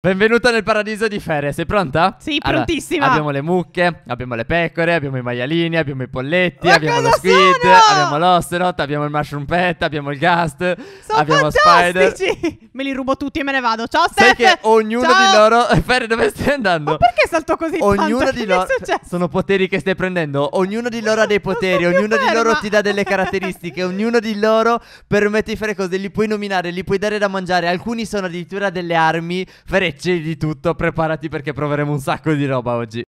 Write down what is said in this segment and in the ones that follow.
Benvenuta nel paradiso di Fere, sei pronta? Sì, allora, prontissima. Abbiamo le mucche, abbiamo le pecore, abbiamo i maialini, abbiamo i polletti, Ma abbiamo lo squid, sono? abbiamo l'osterot, abbiamo il mushroom pet, abbiamo il gast, sono abbiamo fantastici. spider. Me li rubo tutti e me ne vado. Ciao Steph. Sai che ognuno Ciao. di loro Fere, dove stai andando? Ma perché salto così ognuno tanto? Di loro... Sono poteri che stai prendendo. Ognuno di loro ha dei poteri, ognuno ferma. di loro ti dà delle caratteristiche, ognuno di loro permette di fare cose, li puoi nominare, li puoi dare da mangiare. Alcuni sono addirittura delle armi. Fere frecce di tutto, preparati perché proveremo un sacco di roba oggi. Hey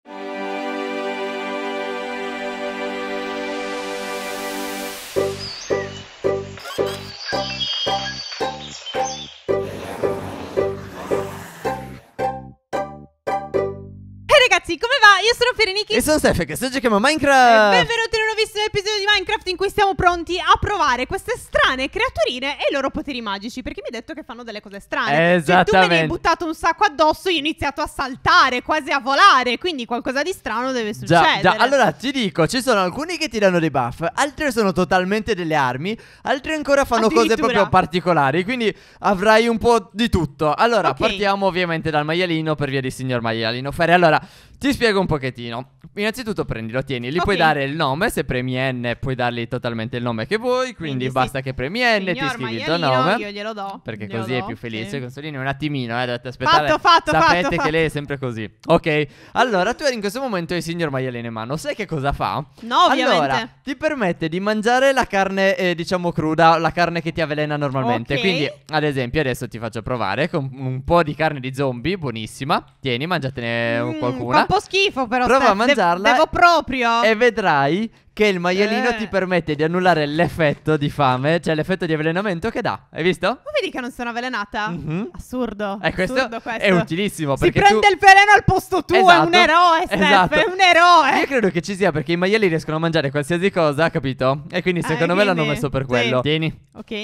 ragazzi, come va? Io sono Ferenichi E sono Stefano, che sto giochiamo a Minecraft! E benvenuti in visto l'episodio di Minecraft in cui siamo pronti a provare queste strane creaturine e i loro poteri magici. Perché mi hai detto che fanno delle cose strane. Esatto. Se tu me ne hai buttato un sacco addosso, io ho iniziato a saltare, quasi a volare. Quindi qualcosa di strano deve succedere. Già, già. Allora ti dico, ci sono alcuni che ti danno dei buff, altri sono totalmente delle armi, altri ancora fanno cose proprio particolari. Quindi avrai un po' di tutto. Allora, okay. partiamo ovviamente dal maialino per via di signor maialino. Fare allora. Ti spiego un pochettino. Innanzitutto prendilo, tieni, gli okay. puoi dare il nome, se premi N puoi dargli totalmente il nome che vuoi, quindi, quindi basta sì. che premi N, Signor, ti scrivi il tuo nome. Io glielo do. Perché glielo così do, è più felice. Sì. Consolini un attimino, eh, dovete aspettare. Fatto, fatto, Sapete fatto, che lei è sempre così. Ok, allora tu in questo momento hai il signor maialino in mano, sai che cosa fa? No, ovviamente. Allora, ti permette di mangiare la carne, eh, diciamo cruda, la carne che ti avvelena normalmente. Okay. Quindi, ad esempio, adesso ti faccio provare con un po' di carne di zombie, buonissima. Tieni, mangiatene mm, qualcuna troppo schifo però. Prova a mangiarla. devo proprio. E vedrai che il maialino eh. ti permette di annullare l'effetto di fame, cioè l'effetto di avvelenamento che dà. Hai visto? Ma vedi che non sono avvelenata? Mm-hmm. Assurdo. E eh, questo, questo, è utilissimo. Si prende il veleno al posto tuo, esatto. è un esatto, eroe, Steph, esatto. è un esatto. eroe. Io credo che ci sia perché i maiali riescono a mangiare qualsiasi cosa, capito? E quindi eh, secondo eh, me l'hanno messo per quello. Tieni. Ok.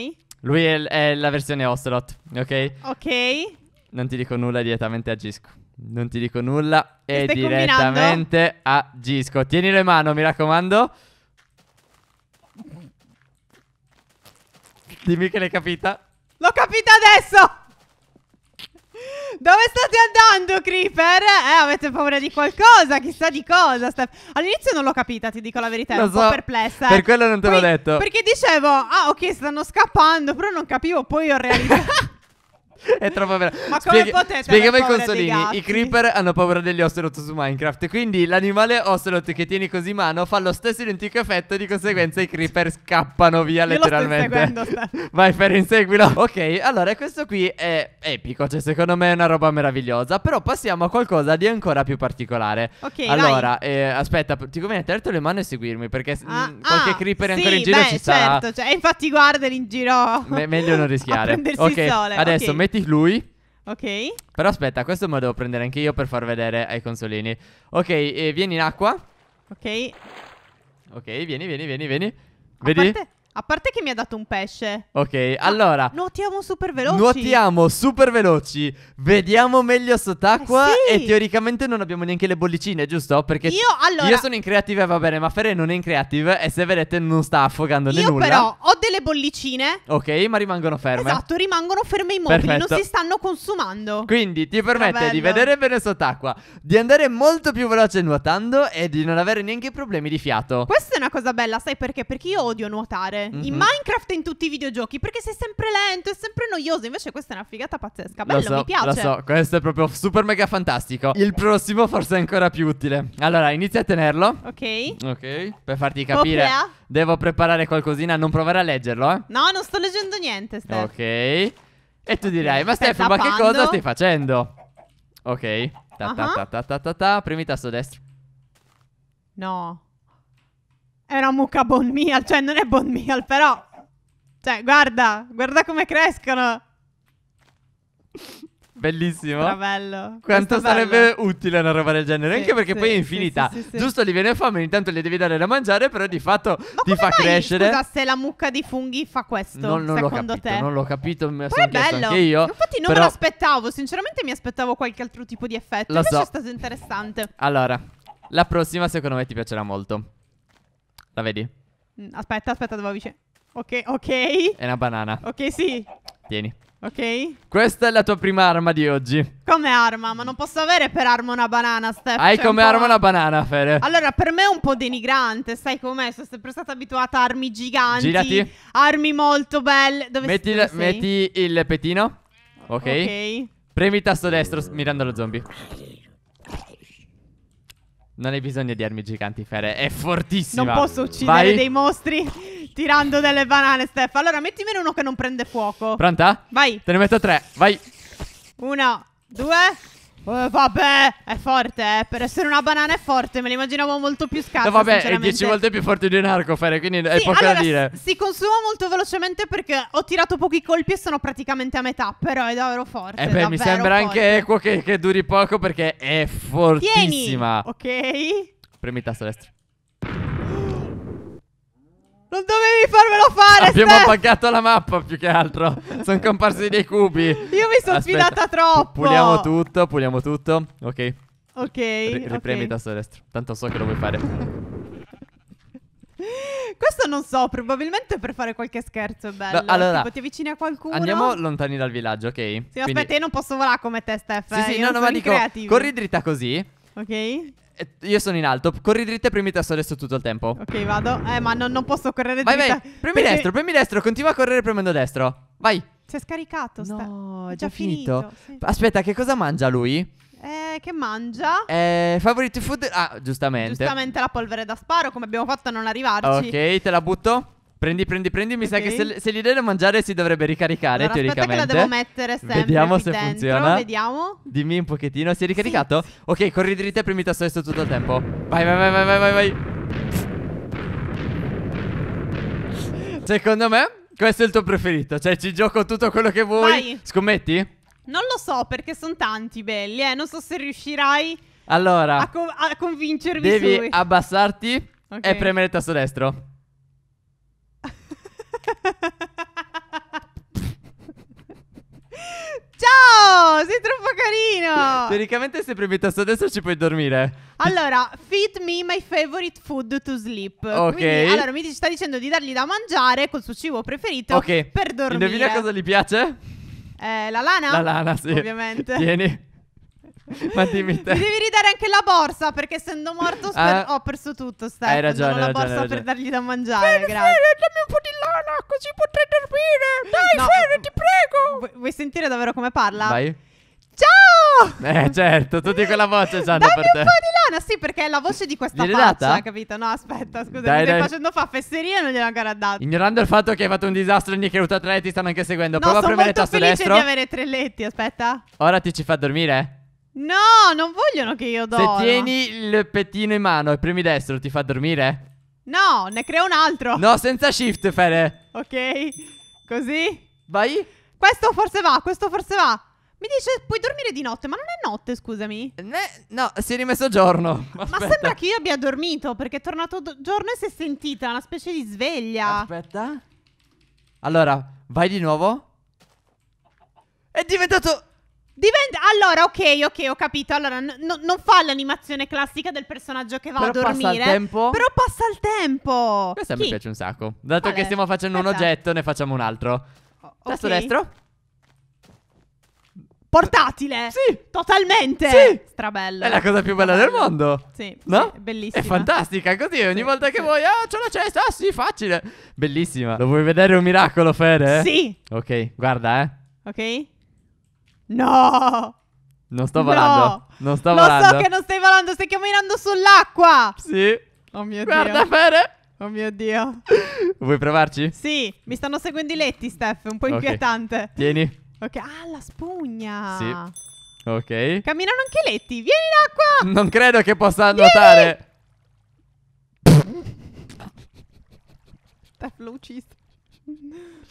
Lui è, è la versione Ocelot, ok? Ok. Non ti dico nulla, direttamente agisco. Non ti dico nulla. E direttamente combinando? a Gisco. Tienilo in mano, mi raccomando. Dimmi che l'hai capita. L'ho capita adesso! Dove state andando, Creeper? Eh, avete paura di qualcosa, chissà di cosa. Steph. All'inizio non l'ho capita, ti dico la verità, ero un so, po' perplessa. Eh. Per quello non te l'ho detto. Perché dicevo, ah ok, stanno scappando, però non capivo, poi ho realizzato... È troppo vero. Ma Spieghi- come potete Spiegami ai consolini. I creeper hanno paura degli ocelot su Minecraft. Quindi l'animale ocelot che tieni così in mano fa lo stesso identico effetto. Di conseguenza i creeper scappano via letteralmente. Vai, Fer, inseguilo. Ok, allora questo qui è epico. Cioè, secondo me è una roba meravigliosa. Però passiamo a qualcosa di ancora più particolare. Ok, Allora, eh, aspetta, ti conviene tenerti le mani e seguirmi. Perché ah, mh, mm, qualche ah, creeper sì, ancora in giro beh, ci certo, Certo, cioè, infatti, guardali in giro. Me- meglio non rischiare. ok, adesso okay. metti metti lui. Ok. Però aspetta, questo me lo devo prendere anche io per far vedere ai consolini. Ok, eh, vieni in acqua. Ok. Ok, vieni, vieni, vieni, vieni. Vedi? A parte, a parte che mi ha dato un pesce. Ok, allora. Nuotiamo super veloci. Nuotiamo super veloci. Vediamo meglio sott'acqua. Eh sì. E teoricamente non abbiamo neanche le bollicine, giusto? Perché io, allora, io sono in creative, va bene, ma Ferre non è in creative. E se vedete, non sta affogando né nulla. Io, però, ho delle bollicine. Ok, ma rimangono ferme. Esatto, rimangono ferme immobili. Perfetto. Non si stanno consumando. Quindi ti permette di vedere bene sott'acqua, di andare molto più veloce nuotando e di non avere neanche problemi di fiato. Questa è una cosa bella, sai perché? Perché io odio nuotare. Mm-hmm. In Minecraft e in tutti i videogiochi, perché sei sempre lento, e sempre noioso. Invece questa è una figata pazzesca. Bello, so, mi piace. Lo so, questo è proprio super mega fantastico. Il prossimo forse è ancora più utile. Allora, inizia a tenerlo. Ok. Ok. Per farti capire, Popea. devo preparare qualcosina, non provare a leggerlo, eh? No, non sto leggendo niente, Steph. Ok. E tu dirai, ma Steph, ma che cosa stai facendo? Ok. Ta ta uh-huh. ta ta ta ta ta, premi tasto destro. No. È una mucca bon meal, cioè non è bon meal, però... Cioè, guarda, guarda come crescono. Bellissimo. bello. Quanto sarebbe bello. utile una roba del genere, sì, anche perché sì, poi è infinita. Sì, Giusto, gli viene fame, intanto gli devi dare da mangiare, però di fatto Ma ti fa mai, crescere. Scusa, se la mucca di funghi fa questo, non, non secondo l'ho capito, te? Non l'ho capito, mi sono bello. anche io. Infatti non però... me l'aspettavo, sinceramente mi aspettavo qualche altro tipo di effetto, lo invece so. è stato interessante. Allora, la prossima secondo me ti piacerà molto. La vedi? Mm, aspetta, aspetta, devo avvicinare. Ok, ok. È una banana. Ok, sì. Tieni. Ok. Questa è la tua prima arma di oggi. Come arma? Ma non posso avere per arma una banana, Steph. Hai cioè come un arma una banana, Fede. Allora, per me è un po' denigrante, sai com'è? Sono sempre stata abituata a armi giganti. Girati. Armi molto belle. Dove metti, il, metti il petino. Ok. Ok. Premi il tasto destro mirando lo zombie. Non hai bisogno di armi giganti, Fere. È fortissima. Non posso uccidere Vai. dei mostri tirando delle banane, Steph. Allora, mettimene uno che non prende fuoco. Pronta? Vai. Te ne metto tre. Vai. Uno, due, eh, vabbè, è forte, eh. Per essere una banana è forte, me l'immaginavo molto più eh, scarsa. No, vabbè, è 10 volte più forte di un arco, Fere, quindi sì, è poco allora, da dire. Si consuma molto velocemente perché ho tirato pochi colpi e sono praticamente a metà, però è davvero forte. Eh beh, mi sembra forte. anche equo che, che, duri poco perché è fortissima. Tieni. Ok. Premi il tasto destro. Non dovevi farmelo fare Abbiamo Steph. appagato la mappa più che altro Sono comparsi dei cubi Io mi sono sfidata troppo Puliamo tutto, puliamo tutto Ok Ok R Ripremi okay. tasto destro Tanto so che lo vuoi fare Questo non so, probabilmente per fare qualche scherzo bello. No, eh, allora, tipo, ti avvicini a qualcuno. Andiamo lontani dal villaggio, ok? Sì, Quindi... aspetta, io non posso volare come te, Steph. Sì, sì, eh, io no, no, ma dico, creativi. corri dritta così. Ok. Eh, io sono in alto. Corri dritto e premi tasto adesso tutto il tempo. Ok, vado. Eh, ma non, non posso correre dritto. Vai, vai. Premi perché... destro, premi destro. Continua a correre premendo destro. Vai. Si è scaricato. Sta... No, è già, già finito. finito sì. Aspetta, che cosa mangia lui? Eh, che mangia? Eh, favorite food. Ah, giustamente. Giustamente la polvere da sparo, come abbiamo fatto a non arrivarci. Ok, te la butto. Prendi, prendi, prendi. Mi okay. sa che se, se, gli dai da mangiare si dovrebbe ricaricare allora, teoricamente. Aspetta, che la devo mettere sempre. Vediamo se dentro, funziona. Vediamo. Dimmi un pochettino. Si è ricaricato? Sì, sì. Ok, corri dritta e premi tasto adesso tutto il tempo. Vai, vai, vai, vai, vai, vai. vai. Secondo me, questo è il tuo preferito. Cioè, ci gioco tutto quello che vuoi. Vai. Scommetti? Non lo so perché sono tanti belli, eh. Non so se riuscirai. Allora, a, co a convincermi. Devi su. abbassarti okay. e premere il tasto destro. Ciao, sei troppo carino. Teoricamente se premi il tasto adesso ci puoi dormire. Allora, feed me my favorite food to sleep. Ok. Quindi, allora, mi sta dicendo di dargli da mangiare col suo cibo preferito Ok. per dormire. Indovina cosa gli piace? Eh, la lana? La lana, sì. Ovviamente. Tieni. Ma dimmi te. Mi devi ridare anche la borsa perché essendo morto ah. sper- ah. ho perso tutto, Stefano. Hai ragione, non ho la ragione, borsa per dargli da mangiare, Fede, grazie. Fede, dammi un po' di lana così potrei dormire. Dai, no. Fede, ti prego. Vu- vuoi sentire davvero come parla? Vai. Ciao! Eh, certo, tutti quella voce Gianna Dammi per te. un po' di lana, sì, perché è la voce di questa Gliel'è faccia, data? capito? No, aspetta, scusa, dai, mi stai dai. facendo fa fesseria e non gliel'ho ancora data. Ignorando il fatto che hai fatto un disastro in Nick 3 ti stanno anche seguendo. No, Prova a premere il tasto destro. sono molto felice di avere tre letti, aspetta. Ora ti ci fa dormire? No, non vogliono che io dormi. Se tieni il pettino in mano e premi destro, ti fa dormire? No, ne creo un altro. No, senza shift, Fede. Ok, così. Vai. Questo forse va, questo forse va. Mi dice puoi dormire di notte, ma non è notte, scusami. Ne, no, si è rimesso giorno. Aspetta. Ma sembra che io abbia dormito perché è tornato giorno e si è sentita una specie di sveglia. Aspetta. Allora, vai di nuovo. È diventato Diventa... Allora, ok, ok, ho capito. Allora, n- non fa l'animazione classica del personaggio che va però a dormire. Passa il tempo. Però passa il tempo. Questa Chi? mi piace un sacco. Dato Qual che stiamo facendo Aspetta. un oggetto, ne facciamo un altro. O- oh, Tasto destro. Portatile! Sì! Totalmente! Sì! Strabello. È la cosa più bella del mondo! Sì. No? Sì, bellissima. È fantastica, così ogni sì, volta che sì. vuoi, ah, c'è la cesta, ah sì, facile. Bellissima. Lo vuoi vedere un miracolo, Fede? Sì! Ok, guarda, eh. Ok. No! Non sto volando. No. Non sto volando. Lo so che non stai volando, stai camminando sull'acqua. Sì. Oh mio Guarda, Dio. Guarda, Fere. Oh mio Dio. Vuoi provarci? Sì, mi stanno seguendo i letti, Steph, un po' okay. inquietante. Tieni. Ok, ah, la spugna. Sì. Ok. Camminano anche i letti. Vieni in acqua. Non credo che possa Vieni. nuotare. Steph l'ho ucciso.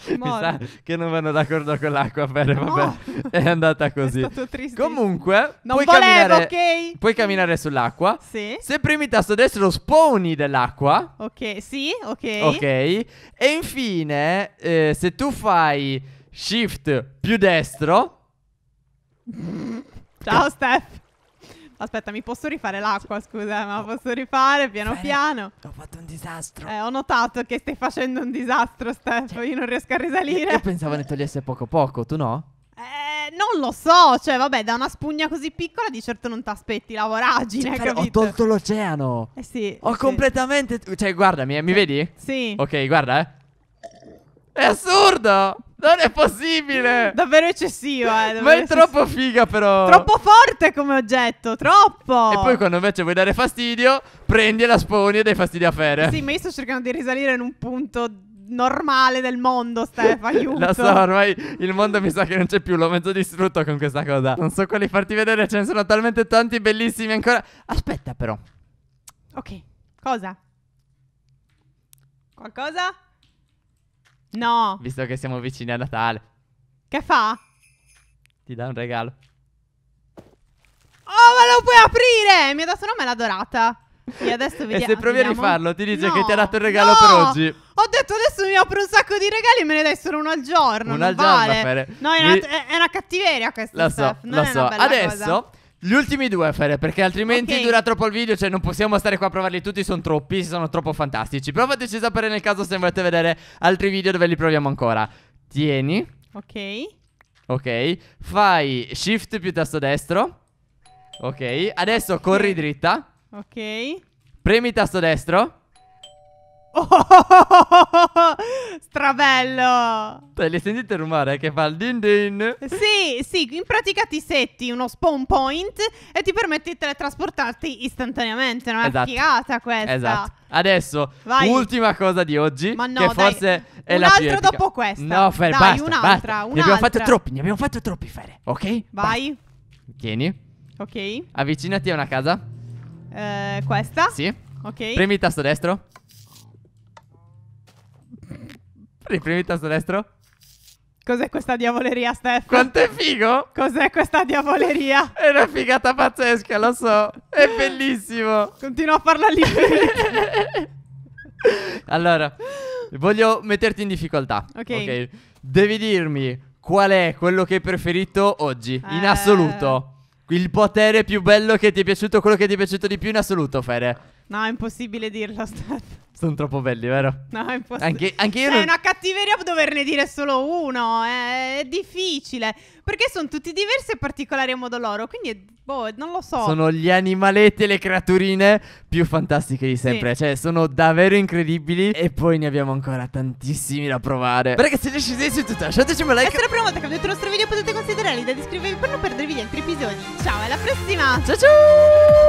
Mi sa che non vanno d'accordo con l'acqua, Fer, vabbè. No. È andata così. È stato triste. Comunque, non puoi, volevo, camminare, ok? puoi camminare sull'acqua. Sì. Se premi tasto destro spawni dell'acqua. Ok, sì, ok. Ok. E infine, eh, se tu fai shift più destro... Ciao Steph. Aspetta, mi posso rifare l'acqua, scusa, ma posso rifare piano Fai, piano. Ho fatto un disastro. Eh, ho notato che stai facendo un disastro, Steph. Cioè, io non riesco a risalire. Io, io pensavo ne togliesse poco poco, tu no? Eh, non lo so, cioè, vabbè, da una spugna così piccola di certo non ti aspetti la voragine. Cioè, ho tolto l'oceano. Eh sì. Ho sì. completamente. Cioè, guardami, eh, mi vedi? Sì. Ok, guarda, eh. È assurdo! Non è possibile! Davvero eccessiva, eh. Davvero Ma è eccessiva. troppo figa, però. Troppo forte come oggetto, troppo! E poi quando invece vuoi dare fastidio, prendi e la sponi e dai fastidio a Fere. Sì, ma io sto cercando di risalire in un punto normale del mondo, Stefano. aiuto. Lo so, ormai il mondo mi sa che non c'è più, l'ho mezzo distrutto con questa cosa. Non so quali farti vedere, ce ne sono talmente tanti bellissimi ancora. Aspetta però. Ok, cosa? Qualcosa? No. Visto che siamo vicini a Natale. Che fa? Ti dà un regalo. Oh, ma lo puoi aprire! Mi ha dato una mela dorata. E adesso vediamo. e se provi a rifarlo, ti dice no, che ti ha dato il regalo no! per oggi. Ho detto adesso mi apro un sacco di regali e me ne dai solo uno al giorno. Uno al vale. giorno, Fere. No, è, mi... una, è, una, cattiveria questa. Lo so, Steph. Non lo so. adesso. Cosa. Gli ultimi due, Fere, perché altrimenti okay. dura troppo il video, cioè non possiamo stare qua a provarli tutti, sono troppi, sono troppo fantastici. Però fateci sapere nel caso se volete vedere altri video dove li proviamo ancora. Tieni. Ok. Ok. Fai shift più tasto destro. Ok. Adesso corri dritta. Ok. Premi tasto destro. Oh, strabello! Beh, li sentite il rumore che fa il din din? Sì, sì, in pratica ti setti uno spawn point e ti permette di teletrasportarti istantaneamente, non è esatto. figata questa. Esatto. Adesso, Vai. ultima cosa di oggi, Ma no, che dai. forse è un la più Un altro dopo questa. No, Fer, dai, basta, un'altra, basta. un'altra. Ne abbiamo fatto troppi, ne abbiamo fatto troppi, Fer, ok? Vai. Basta. Tieni. Ok. Avvicinati a una casa. Eh, questa? Sì. Ok. Premi il tasto destro. Riprimi il tasto destro. Cos'è questa diavoleria, Steph? Quanto è figo? Cos'è questa diavoleria? È una figata pazzesca, lo so. È bellissimo. Continua a farla lì. allora, voglio metterti in difficoltà. Ok. okay. Devi dirmi qual è quello che hai preferito oggi, eh... in assoluto. Il potere più bello che ti è piaciuto, quello che ti è piaciuto di più in assoluto, Fere. No, è impossibile dirlo, Steph. Sono troppo belli, vero? No, è impossibile. Anche, anche io. Cioè, non... È una cattiveria doverne dire solo uno. È, eh, è difficile. Perché sono tutti diversi e particolari a modo loro. Quindi, boh, non lo so. Sono gli animaletti e le creaturine più fantastiche di sempre. Sì. Cioè, sono davvero incredibili. E poi ne abbiamo ancora tantissimi da provare. ragazzi, se siete su tutto, lasciateci un like. E Se è la prima volta che vedete il nostro video, potete considerarli da iscrivervi per non perdervi gli altri episodi. Ciao, alla prossima. Ciao, ciao.